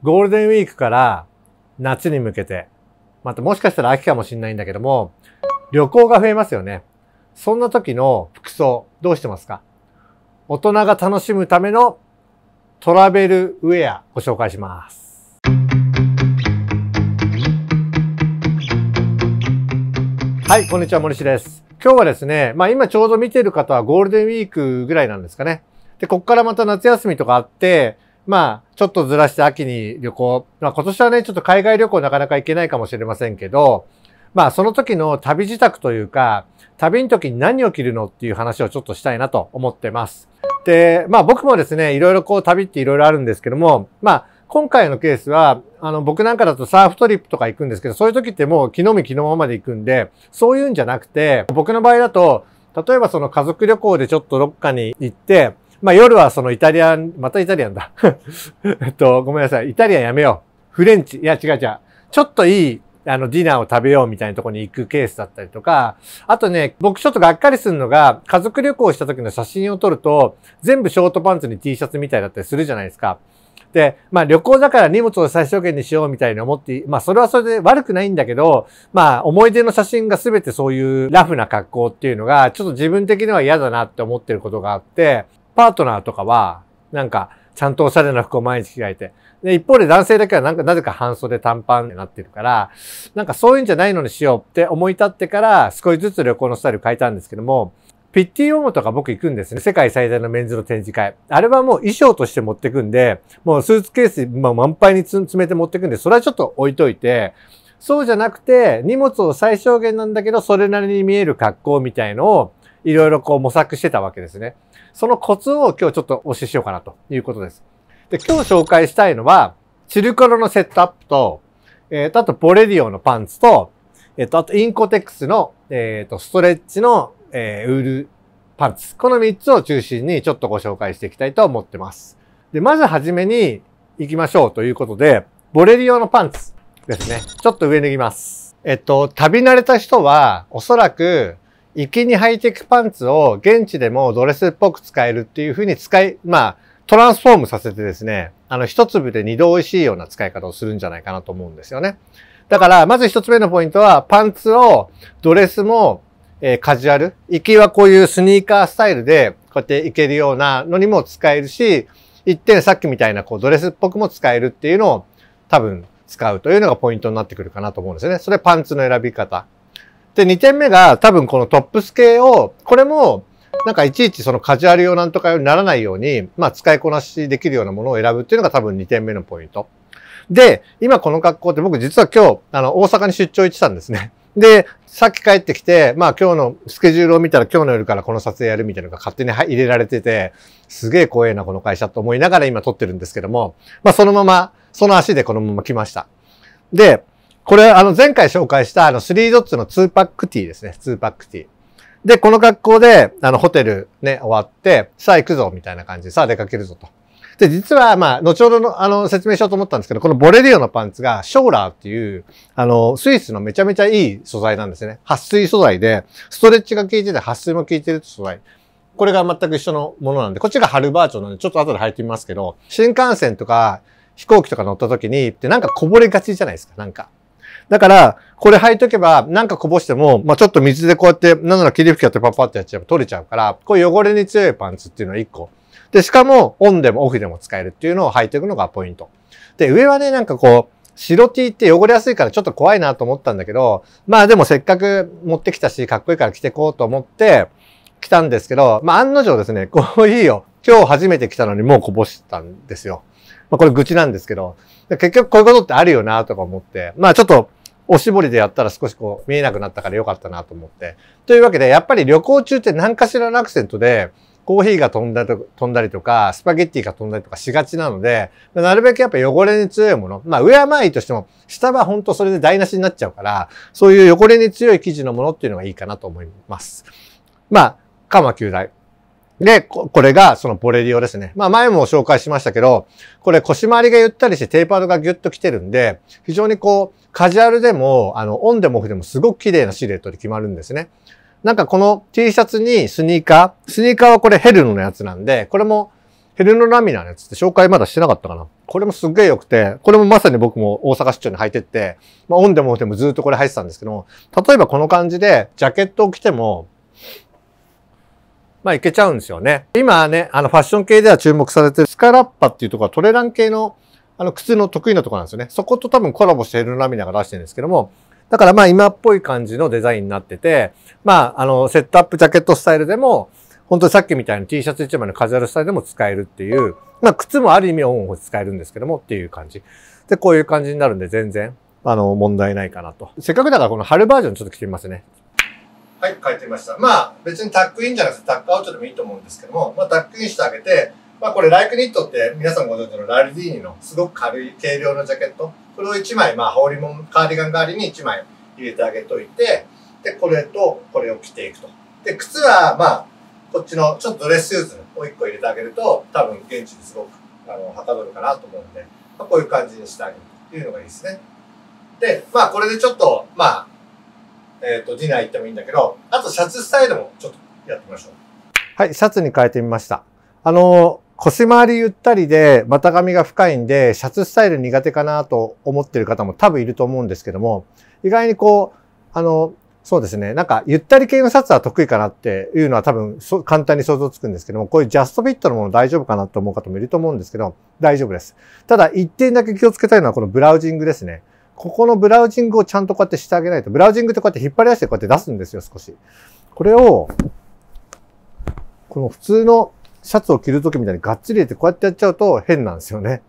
ゴールデンウィークから夏に向けて、またもしかしたら秋かもしれないんだけども、旅行が増えますよね。そんな時の服装、どうしてますか大人が楽しむためのトラベルウェアご紹介します。はい、こんにちは、森市です。今日はですね、まあ今ちょうど見てる方はゴールデンウィークぐらいなんですかね。で、こっからまた夏休みとかあって、まあ、ちょっとずらして秋に旅行、まあ今年はね、ちょっと海外旅行なかなか行けないかもしれませんけど、まあその時の旅自宅というか、旅の時に何を着るのっていう話をちょっとしたいなと思ってます。で、まあ僕もですね、いろいろこう旅っていろいろあるんですけども、まあ今回のケースは、あの僕なんかだとサーフトリップとか行くんですけど、そういう時ってもうの日ものままで行くんで、そういうんじゃなくて、僕の場合だと、例えばその家族旅行でちょっとどっかに行って、まあ夜はそのイタリアン、またイタリアンだ。えっと、ごめんなさい。イタリアンやめよう。フレンチ。いや違う違う。ちょっといい、あの、ディナーを食べようみたいなとこに行くケースだったりとか、あとね、僕ちょっとがっかりするのが、家族旅行した時の写真を撮ると、全部ショートパンツに T シャツみたいだったりするじゃないですか。で、まあ旅行だから荷物を最小限にしようみたいに思って、まあそれはそれで悪くないんだけど、まあ思い出の写真が全てそういうラフな格好っていうのが、ちょっと自分的には嫌だなって思ってることがあって、パートナーとかは、なんか、ちゃんとおしゃれな服を毎日着替えて。で、一方で男性だけはなんか、なぜか半袖短パンになってるから、なんかそういうんじゃないのにしようって思い立ってから、少しずつ旅行のスタイル変えたんですけども、ピッティオモとか僕行くんですね。世界最大のメンズの展示会。あれはもう衣装として持ってくんで、もうスーツケース、まあ、満杯に詰めて持ってくんで、それはちょっと置いといて、そうじゃなくて、荷物を最小限なんだけど、それなりに見える格好みたいのを、いろいろこう模索してたわけですね。そのコツを今日ちょっとお教えしようかなということです。で、今日紹介したいのは、チルコロのセットアップと、えっ、ー、と、あとボレディオのパンツと、えっ、ー、と、あとインコテックスの、えっ、ー、と、ストレッチの、えー、ウールパンツ。この3つを中心にちょっとご紹介していきたいと思ってます。で、まずはじめに行きましょうということで、ボレディオのパンツですね。ちょっと上脱ぎます。えっと、旅慣れた人は、おそらく、粋にハイテクパンツを現地でもドレスっぽく使えるっていう風に使い、まあ、トランスフォームさせてですね、あの、一粒で二度美味しいような使い方をするんじゃないかなと思うんですよね。だから、まず一つ目のポイントは、パンツを、ドレスも、えー、カジュアル。行きはこういうスニーカースタイルで、こうやっていけるようなのにも使えるし、一点さっきみたいな、こう、ドレスっぽくも使えるっていうのを、多分、使うというのがポイントになってくるかなと思うんですよね。それパンツの選び方。で、2点目が多分このトップス系を、これもなんかいちいちそのカジュアル用なんとか用にならないように、まあ使いこなしできるようなものを選ぶっていうのが多分2点目のポイント。で、今この格好って僕実は今日、あの、大阪に出張行ってたんですね。で、さっき帰ってきて、まあ今日のスケジュールを見たら今日の夜からこの撮影やるみたいなのが勝手に入れられてて、すげえ怖えなこの会社と思いながら今撮ってるんですけども、まあそのまま、その足でこのまま来ました。で、これ、あの、前回紹介した、あの、スリードッツの2パックティーですね。2パックティー。で、この格好で、あの、ホテルね、終わって、さあ行くぞ、みたいな感じで、さあ出かけるぞと。で、実は、まあ、後ほどの、あの、説明しようと思ったんですけど、このボレリオのパンツが、ショーラーっていう、あの、スイスのめちゃめちゃいい素材なんですね。撥水素材で、ストレッチが効いてて、撥水も効いてる素材。これが全く一緒のものなんで、こっちが春バージョンなんで、ちょっと後で履いてみますけど、新幹線とか飛行機とか乗った時に、ってなんかこぼれがちじゃないですか、なんか。だから、これ履いとけば、なんかこぼしても、まあ、ちょっと水でこうやって、なんなら霧吹きやってパッパってやっちゃえば取れちゃうから、こういう汚れに強いパンツっていうのは1個。で、しかも、オンでもオフでも使えるっていうのを履いていくのがポイント。で、上はね、なんかこう、白 T って汚れやすいからちょっと怖いなと思ったんだけど、まあでもせっかく持ってきたし、かっこいいから着てこうと思って、来たんですけど、まあ案の定ですね、こういいよ。今日初めて来たのにもうこぼしたんですよ。まあこれ愚痴なんですけど、結局こういうことってあるよなとか思って、まあちょっとおしぼりでやったら少しこう見えなくなったから良かったなと思って。というわけで、やっぱり旅行中って何かしらのアクセントで、コーヒーが飛んだ飛んだりとか、スパゲッティが飛んだりとかしがちなので、なるべくやっぱ汚れに強いもの。まあ、上はまあいいとしても、下は本当それで台無しになっちゃうから、そういう汚れに強い生地のものっていうのがいいかなと思います。まあ、カマ9大。で、これがそのボレリオですね。まあ前も紹介しましたけど、これ腰回りがゆったりしてテーパードがギュッと来てるんで、非常にこう、カジュアルでも、あの、オンでもオフでもすごく綺麗なシルエットで決まるんですね。なんかこの T シャツにスニーカー、スニーカーはこれヘルノのやつなんで、これもヘルノラミナのやつって紹介まだしてなかったかな。これもすっげえ良くて、これもまさに僕も大阪市長に履いてって、まあオンでもオフでもずっとこれ履いてたんですけど例えばこの感じでジャケットを着ても、まあいけちゃうんですよね。今ね、あのファッション系では注目されてるスカラッパっていうところはトレラン系のあの靴の得意なところなんですよね。そこと多分コラボしてる涙が出してるんですけども、だからまあ今っぽい感じのデザインになってて、まああのセットアップジャケットスタイルでも、本当にさっきみたいな T シャツ1枚のカジュアルスタイルでも使えるっていう、まあ靴もある意味オンオフ使えるんですけどもっていう感じ。で、こういう感じになるんで全然、あの、問題ないかなと。せっかくだからこの春バージョンちょっと着てみますね。はい、書いてみました。まあ、別にタックインじゃなくてタックアウトでもいいと思うんですけども、まあ、タックインしてあげて、まあ、これ、ライクニットって皆さんご存知のラルディーニのすごく軽い軽量のジャケット、これを1枚、まあ、羽織もカーディガン代わりに1枚入れてあげといて、で、これとこれを着ていくと。で、靴は、まあ、こっちのちょっとドレスシューズを1個入れてあげると、多分現地ですごく、あの、はかどるかなと思うんで、まあ、こういう感じにしてあげるというのがいいですね。で、まあ、これでちょっと、まあ、えっ、ー、と、ディナー行ってもいいんだけど、あとシャツスタイルもちょっとやってみましょう。はい、シャツに変えてみました。あの、腰回りゆったりで、股上が深いんで、シャツスタイル苦手かなと思ってる方も多分いると思うんですけども、意外にこう、あの、そうですね。なんか、ゆったり系のシャツは得意かなっていうのは多分、簡単に想像つくんですけども、こういうジャストフィットのもの大丈夫かなと思う方もいると思うんですけど、大丈夫です。ただ、一点だけ気をつけたいのはこのブラウジングですね。ここのブラウジングをちゃんとこうやってしてあげないと、ブラウジングってこうやって引っ張り出してこうやって出すんですよ、少し。これを、この普通のシャツを着るときみたいにがっちり入れてこうやってやっちゃうと変なんですよね。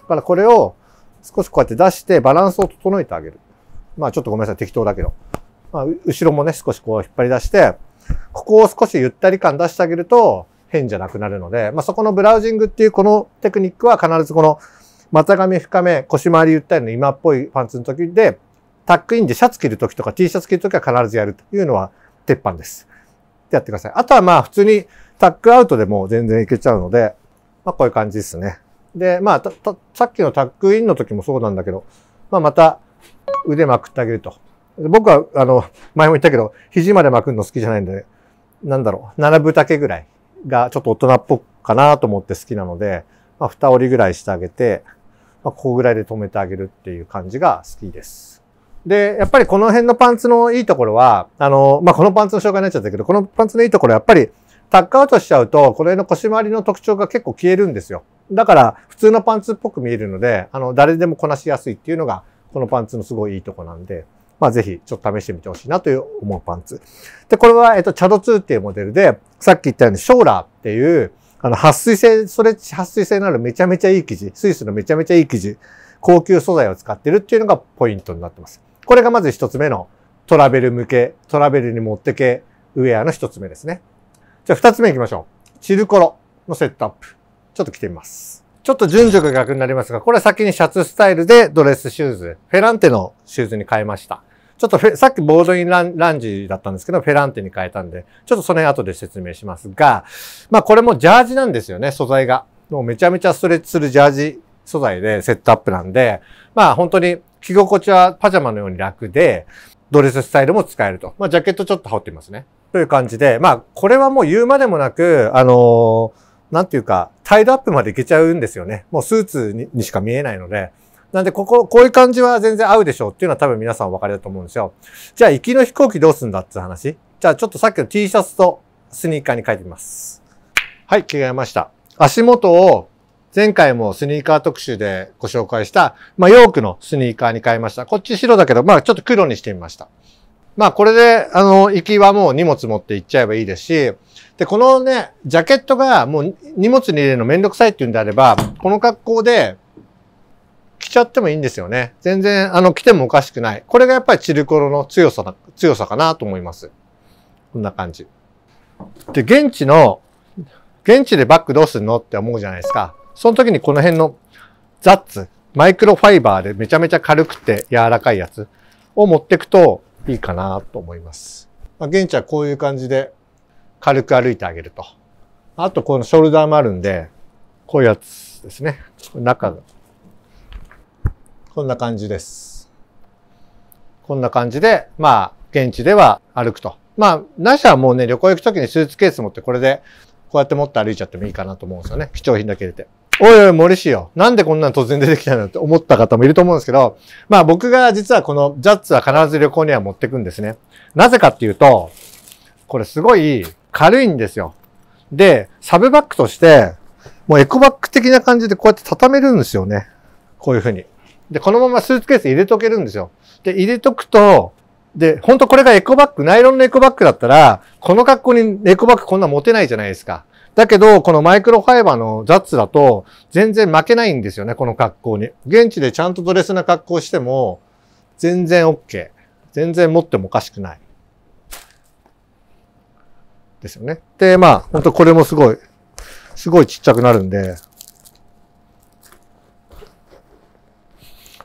だからこれを少しこうやって出してバランスを整えてあげる。まあちょっとごめんなさい、適当だけど。まあ、後ろもね、少しこう引っ張り出して、ここを少しゆったり感出してあげると変じゃなくなるので、まあそこのブラウジングっていうこのテクニックは必ずこの股上深め、腰回りゆったりの今っぽいパンツの時で、タックインでシャツ着る時とか T シャツ着る時は必ずやるというのは鉄板です。やってください。あとはまあ普通にタックアウトでも全然いけちゃうので、まあこういう感じですね。で、まあさっきのタックインの時もそうなんだけど、まあまた腕まくってあげると。僕はあの、前も言ったけど、肘までまくるの好きじゃないんで、なんだろう、7分丈ぐらいがちょっと大人っぽくかなと思って好きなので、まあ、二折りぐらいしてあげて、まあ、ここぐらいで止めてあげるっていう感じが好きです。で、やっぱりこの辺のパンツのいいところは、あの、まあ、このパンツの紹介になっちゃったけど、このパンツのいいところはやっぱりタックアウトしちゃうと、これの腰回りの特徴が結構消えるんですよ。だから、普通のパンツっぽく見えるので、あの、誰でもこなしやすいっていうのが、このパンツのすごいいいとこなんで、まぜひ、ちょっと試してみてほしいなという思うパンツ。で、これは、えっと、チャド2っていうモデルで、さっき言ったように、ショーラーっていう、あの、撥水性、それ、撥水性のあるめちゃめちゃいい生地、スイスのめちゃめちゃいい生地、高級素材を使ってるっていうのがポイントになってます。これがまず一つ目のトラベル向け、トラベルに持ってけウェアの一つ目ですね。じゃあ二つ目行きましょう。チルコロのセットアップ。ちょっと着てみます。ちょっと順序が逆になりますが、これは先にシャツスタイルでドレスシューズ、フェランテのシューズに変えました。ちょっとさっきボードインランランジだったんですけど、フェランテに変えたんで、ちょっとその辺後で説明しますが、まあこれもジャージなんですよね、素材が。もうめちゃめちゃストレッチするジャージ素材でセットアップなんで、まあ本当に着心地はパジャマのように楽で、ドレススタイルも使えると。まあジャケットちょっと羽織ってみますね。という感じで、まあこれはもう言うまでもなく、あのー、なんていうか、タイドアップまでいけちゃうんですよね。もうスーツにしか見えないので、なんで、ここ、こういう感じは全然合うでしょうっていうのは多分皆さんお分かりだと思うんですよ。じゃあ、行きの飛行機どうすんだって話。じゃあ、ちょっとさっきの T シャツとスニーカーに書いてみます。はい、着替えました。足元を前回もスニーカー特集でご紹介した、まあ、ヨークのスニーカーに変えました。こっち白だけど、まあ、ちょっと黒にしてみました。まあ、これで、あの、行きはもう荷物持って行っちゃえばいいですし、で、このね、ジャケットがもう荷物に入れるのめんどくさいっていうんであれば、この格好で、着ちゃってもいいんですよね。全然、あの、着てもおかしくない。これがやっぱりチルコロの強さな、強さかなと思います。こんな感じ。で、現地の、現地でバッグどうすんのって思うじゃないですか。その時にこの辺のザッツ、マイクロファイバーでめちゃめちゃ軽くて柔らかいやつを持ってくといいかなと思います。まあ、現地はこういう感じで軽く歩いてあげると。あとこのショルダーもあるんで、こういうやつですね。中がこんな感じです。こんな感じで、まあ、現地では歩くと。まあ、なしはもうね、旅行行くときにスーツケース持って、これで、こうやって持って歩いちゃってもいいかなと思うんですよね。貴重品だけ入れて。おいおい、森氏よ。なんでこんなの突然出てきたんだって思った方もいると思うんですけど、まあ僕が実はこのジャッツは必ず旅行には持ってくんですね。なぜかっていうと、これすごい軽いんですよ。で、サブバッグとして、もうエコバッグ的な感じでこうやって畳めるんですよね。こういうふうに。で、このままスーツケース入れとけるんですよ。で、入れとくと、で、本当これがエコバッグ、ナイロンのエコバッグだったら、この格好にエコバッグこんな持てないじゃないですか。だけど、このマイクロファイバーの雑だと、全然負けないんですよね、この格好に。現地でちゃんとドレスな格好しても、全然 OK。全然持ってもおかしくない。ですよね。で、まあ、本当これもすごい、すごいちっちゃくなるんで、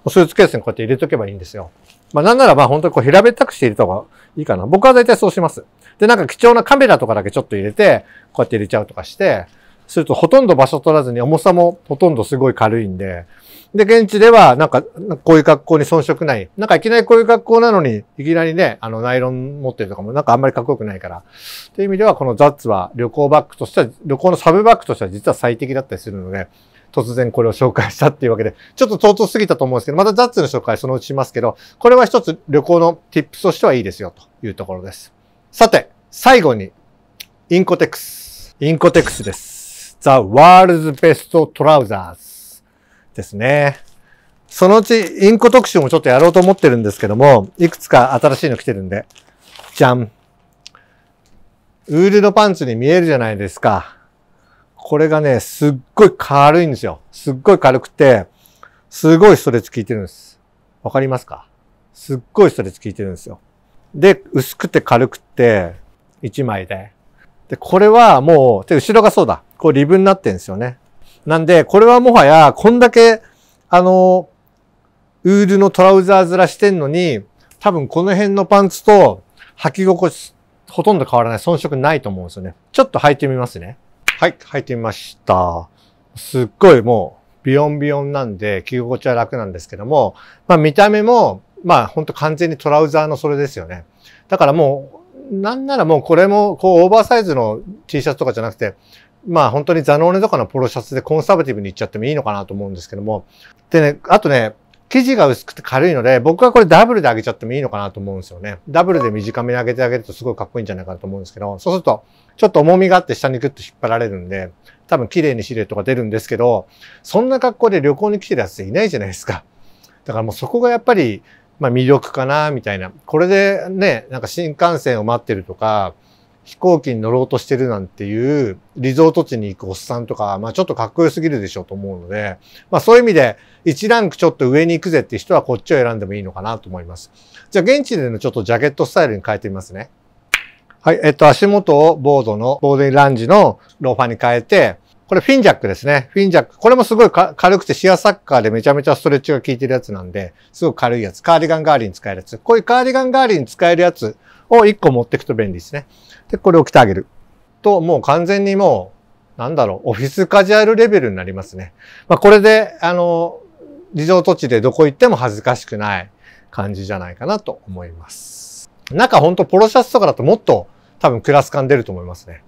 スーツケースにこうやって入れとけばいいんですよ。まあなんならまあ本当にこう平べったくして入れた方がいいかな。僕は大体そうします。で、なんか貴重なカメラとかだけちょっと入れて、こうやって入れちゃうとかして、するとほとんど場所取らずに重さもほとんどすごい軽いんで、で、現地ではなんかこういう格好に遜色ない。なんかいきなりこういう格好なのに、いきなりね、あのナイロン持ってるとかもなんかあんまりかっこよくないから。という意味ではこのザッツは旅行バッグとしては、旅行のサブバッグとしては実は最適だったりするので、突然これを紹介したっていうわけで、ちょっと唐突すぎたと思うんですけど、またザッツの紹介そのうちしますけど、これは一つ旅行の tips としてはいいですよというところです。さて、最後に、インコテックス。インコテックスです。The World's Best Trousers ですね。そのうちインコ特集もちょっとやろうと思ってるんですけども、いくつか新しいの来てるんで。じゃん。ウールのパンツに見えるじゃないですか。これがね、すっごい軽いんですよ。すっごい軽くて、すごいストレッチ効いてるんです。わかりますかすっごいストレッチ効いてるんですよ。で、薄くて軽くて、1枚で。で、これはもう、で、後ろがそうだ。こうリブになってるんですよね。なんで、これはもはや、こんだけ、あの、ウールのトラウザーずらしてんのに、多分この辺のパンツと履き心地、ほとんど変わらない。遜色ないと思うんですよね。ちょっと履いてみますね。はい、履いてみました。すっごいもう、ビヨンビヨンなんで、着心地は楽なんですけども、まあ見た目も、まあほんと完全にトラウザーのそれですよね。だからもう、なんならもうこれも、こうオーバーサイズの T シャツとかじゃなくて、まあ本当にザノーネとかのポロシャツでコンサバティブにいっちゃってもいいのかなと思うんですけども。でね、あとね、生地が薄くて軽いので、僕はこれダブルで上げちゃってもいいのかなと思うんですよね。ダブルで短めに上げてあげるとすごいかっこいいんじゃないかなと思うんですけど、そうすると、ちょっと重みがあって下にグッと引っ張られるんで、多分綺麗にシルエットが出るんですけど、そんな格好で旅行に来てるやついないじゃないですか。だからもうそこがやっぱり、まあ魅力かな、みたいな。これでね、なんか新幹線を待ってるとか、飛行機に乗ろうとしてるなんていうリゾート地に行くおっさんとか、まあちょっとかっこよすぎるでしょうと思うので、まあそういう意味で1ランクちょっと上に行くぜっていう人はこっちを選んでもいいのかなと思います。じゃあ現地でのちょっとジャケットスタイルに変えてみますね。はい、えっと足元をボードの、ボードンランジのローファーに変えて、これフィンジャックですね。フィンジャック。これもすごい軽くてシアサッカーでめちゃめちゃストレッチが効いてるやつなんで、すごく軽いやつ。カーディガン代わりに使えるやつ。こういうカーディガン代わりに使えるやつを1個持っていくと便利ですね。で、これを着てあげる。と、もう完全にもう、なんだろう、オフィスカジュアルレベルになりますね。まあ、これで、あの、リゾート地でどこ行っても恥ずかしくない感じじゃないかなと思います。中ほんとポロシャツとかだともっと多分クラス感出ると思いますね。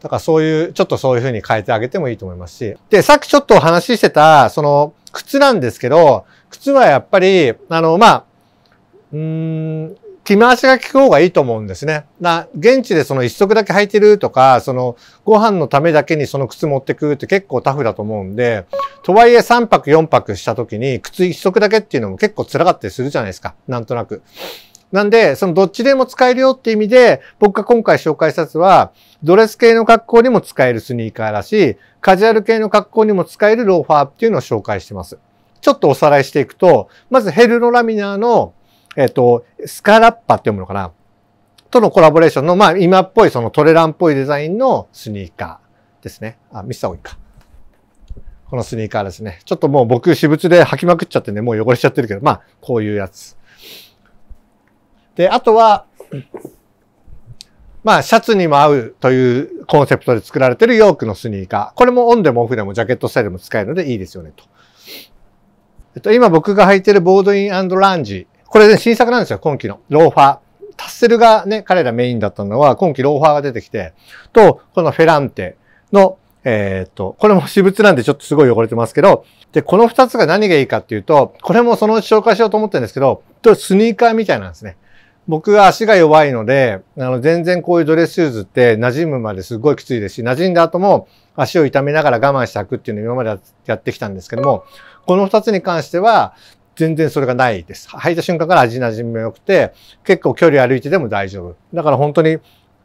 だからそういう、ちょっとそういう風に変えてあげてもいいと思いますし。で、さっきちょっとお話ししてた、その、靴なんですけど、靴はやっぱり、あの、まあ、うーん、着回しが効く方がいいと思うんですね。な、現地でその一足だけ履いてるとか、そのご飯のためだけにその靴持ってくって結構タフだと思うんで、とはいえ3泊4泊した時に靴一足だけっていうのも結構辛かったりするじゃないですか。なんとなく。なんで、そのどっちでも使えるよっていう意味で、僕が今回紹介したやつは、ドレス系の格好にも使えるスニーカーだし、カジュアル系の格好にも使えるローファーっていうのを紹介してます。ちょっとおさらいしていくと、まずヘルロラミナーのえっ、ー、と、スカラッパって読むのかなとのコラボレーションの、まあ今っぽいそのトレランっぽいデザインのスニーカーですね。あ、見せた方がいいか。このスニーカーですね。ちょっともう僕私物で履きまくっちゃってね、もう汚れちゃってるけど、まあこういうやつ。で、あとは、まあ、シャツにも合うというコンセプトで作られてるヨークのスニーカー。これもオンでもオフでもジャケットスタイルも使えるのでいいですよね、と。えっと、今僕が履いてるボードインランジこれね、新作なんですよ、今期の。ローファー。タッセルがね、彼らメインだったのは、今期ローファーが出てきて、と、このフェランテの、えー、っと、これも私物なんでちょっとすごい汚れてますけど、で、この2つが何がいいかっていうと、これもそのうち紹介しようと思ってるんですけど、とスニーカーみたいなんですね。僕が足が弱いので、あの、全然こういうドレスシューズって馴染むまですごいきついですし、馴染んだ後も足を痛めながら我慢して履くっていうのを今までやってきたんですけども、この2つに関しては、全然それがないです。履いた瞬間から味馴染みも良くて、結構距離歩いてでも大丈夫。だから本当に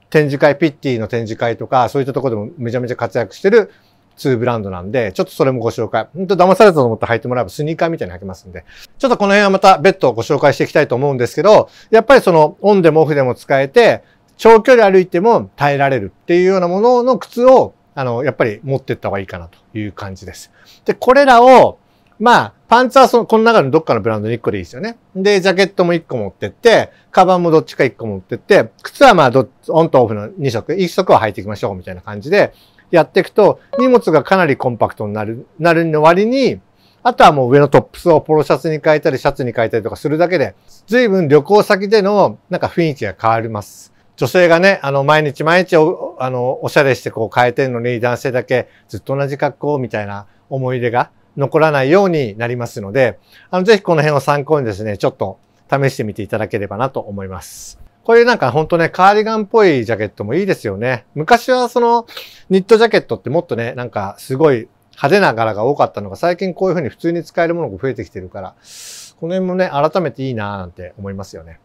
展示会、ピッティの展示会とか、そういったとこでもめちゃめちゃ活躍してる2ブランドなんで、ちょっとそれもご紹介。本当騙されたと思って履いてもらえばスニーカーみたいに履けますんで。ちょっとこの辺はまた別途ご紹介していきたいと思うんですけど、やっぱりそのオンでもオフでも使えて、長距離歩いても耐えられるっていうようなものの靴を、あの、やっぱり持ってった方がいいかなという感じです。で、これらを、まあ、パンツはその、この中のどっかのブランドに1個でいいですよね。で、ジャケットも1個持ってって、カバンもどっちか1個持ってって、靴はまあど、オンとオフの2色、1足は履いていきましょうみたいな感じでやっていくと、荷物がかなりコンパクトになる、なるの割に、あとはもう上のトップスをポロシャツに変えたり、シャツに変えたりとかするだけで、随分旅行先でのなんか雰囲気が変わります。女性がね、あの、毎日毎日お、あの、おしゃれしてこう変えてんのに、男性だけずっと同じ格好みたいな思い出が残らないようになりますので、あの、ぜひこの辺を参考にですね、ちょっと試してみていただければなと思います。こういうなんかほんとね、カーディガンっぽいジャケットもいいですよね。昔はその、ニットジャケットってもっとね、なんかすごい派手な柄が多かったのが、最近こういう風に普通に使えるものが増えてきてるから、この辺もね、改めていいなーなんて思いますよね。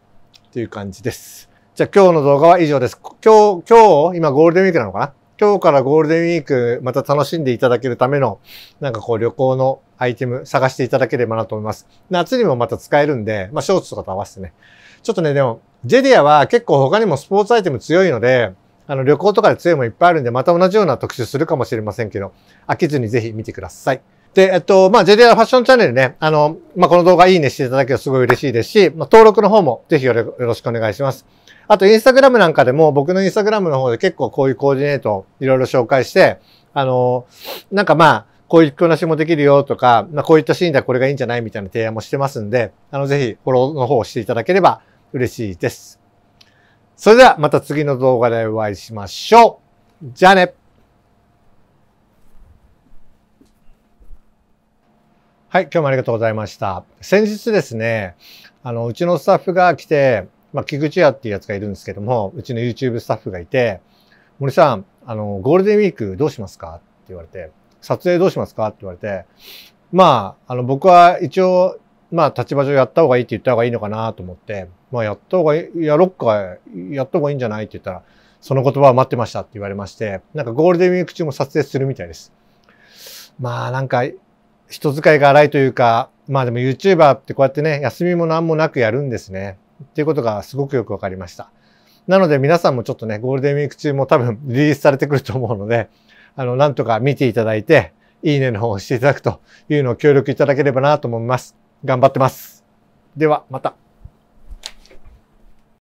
という感じです。じゃあ今日の動画は以上です。今日、今日、今ゴールデンウィークなのかな今日からゴールデンウィーク、また楽しんでいただけるための、なんかこう旅行のアイテム探していただければなと思います。夏にもまた使えるんで、まあショーツとかと合わせてね。ちょっとね、でも、ジェディアは結構他にもスポーツアイテム強いので、あの旅行とかで強いもいっぱいあるんで、また同じような特集するかもしれませんけど、飽きずにぜひ見てください。で、えっと、まあ、ジ j リアファッションチャンネルね、あの、まあ、この動画いいねしていただけるとすごい嬉しいですし、まあ、登録の方もぜひよろしくお願いします。あとインスタグラムなんかでも、僕のインスタグラムの方で結構こういうコーディネートいろいろ紹介して、あの、なんかまあ、こういう着こなしもできるよとか、まあ、こういったシーンではこれがいいんじゃないみたいな提案もしてますんで、あの、ぜひフォローの方をしていただければ嬉しいです。それではまた次の動画でお会いしましょう。じゃあねはい、今日もありがとうございました。先日ですね、あの、うちのスタッフが来て、まあ、菊池屋っていうやつがいるんですけども、うちの YouTube スタッフがいて、森さん、あの、ゴールデンウィークどうしますかって言われて、撮影どうしますかって言われて、まあ、あの、僕は一応、まあ、立場上やった方がいいって言った方がいいのかなと思って、まあ、やった方がいい、やろっか、やった方がいいんじゃないって言ったら、その言葉を待ってましたって言われまして、なんかゴールデンウィーク中も撮影するみたいです。まあ、なんか、人使いが荒いというか、まあでも YouTuber ってこうやってね、休みも何もなくやるんですね。っていうことがすごくよくわかりました。なので皆さんもちょっとね、ゴールデンウィーク中も多分リリースされてくると思うので、あの、なんとか見ていただいて、いいねの方を押していただくというのを協力いただければなと思います。頑張ってます。では、また。